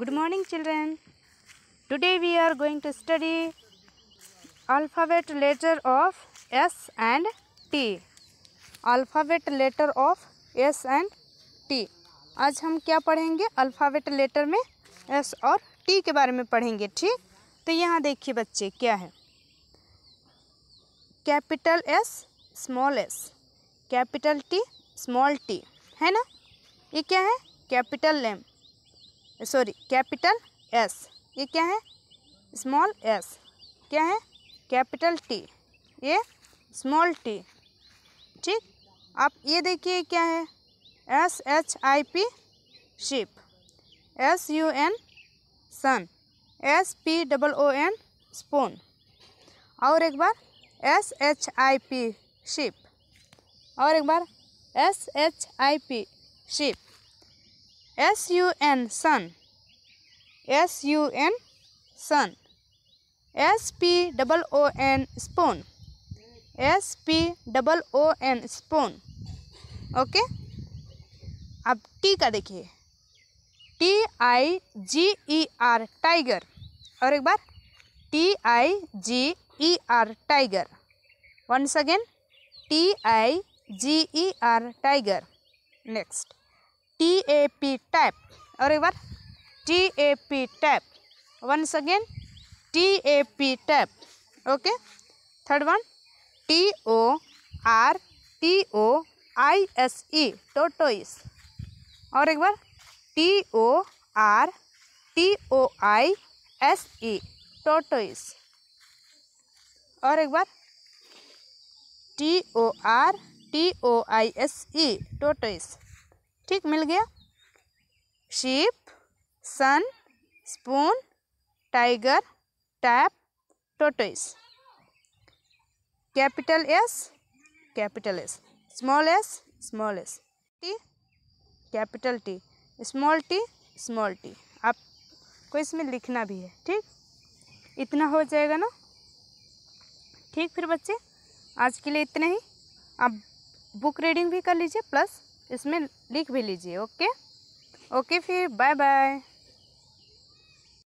Good morning children. Today we are going to study alphabet letter of S and T. Alphabet letter of S and T. आज हम क्या पढ़ेंगे alphabet letter में S और T के बारे में पढ़ेंगे ठीक तो यहाँ देखिए बच्चे क्या है capital S small s capital T small t है ना ये क्या है capital M sorry capital S ये क्या है स्मॉल एस क्या है कैपिटल टी ये स्मॉल टी ठीक आप ये देखिए क्या है S H I P ship S U N sun S P double O N spoon और एक बार S H I P ship और एक बार S H I P ship S U N sun S U N sun S P double O N spoon S P double O N spoon okay अब T का देखिए T I G E R tiger और एक बार T I G E R tiger once again T I G E R tiger next T A P tap और एक बार T A P tap once again T A P tap okay third one T O R T O I S E tortoise और एक बार T O R T O I S E tortoise और एक बार T O R T O I S E tortoise ठीक मिल गया sheep sun spoon tiger tap tortoise capital S capital S small S small S T capital T small T small T आपको इसमें लिखना भी है ठीक इतना हो जाएगा ना ठीक फिर बच्चे आज के लिए इतना ही आप बुक रीडिंग भी कर लीजिए प्लस इसमें लिख भी लीजिए ओके ओके फिर बाय बाय